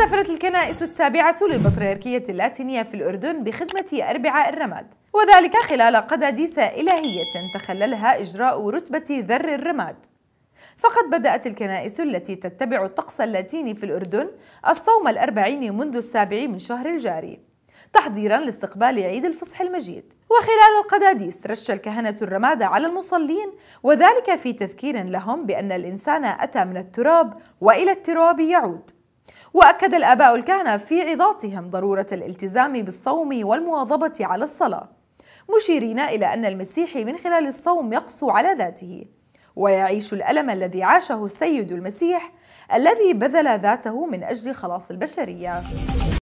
احتفلت الكنائس التابعة للبطريركية اللاتينية في الأردن بخدمة أربعاء الرماد وذلك خلال قداديس إلهية تخللها إجراء رتبة ذر الرماد فقد بدأت الكنائس التي تتبع الطقس اللاتيني في الأردن الصوم الأربعين منذ السابع من شهر الجاري تحضيرا لاستقبال عيد الفصح المجيد وخلال القداديس رش الكهنة الرماد على المصلين وذلك في تذكير لهم بأن الإنسان أتى من التراب وإلى التراب يعود وأكد الآباء الكهنة في عظاتهم ضرورة الالتزام بالصوم والمواظبة على الصلاة مشيرين إلى أن المسيحي من خلال الصوم يقسو على ذاته ويعيش الألم الذي عاشه السيد المسيح الذي بذل ذاته من أجل خلاص البشرية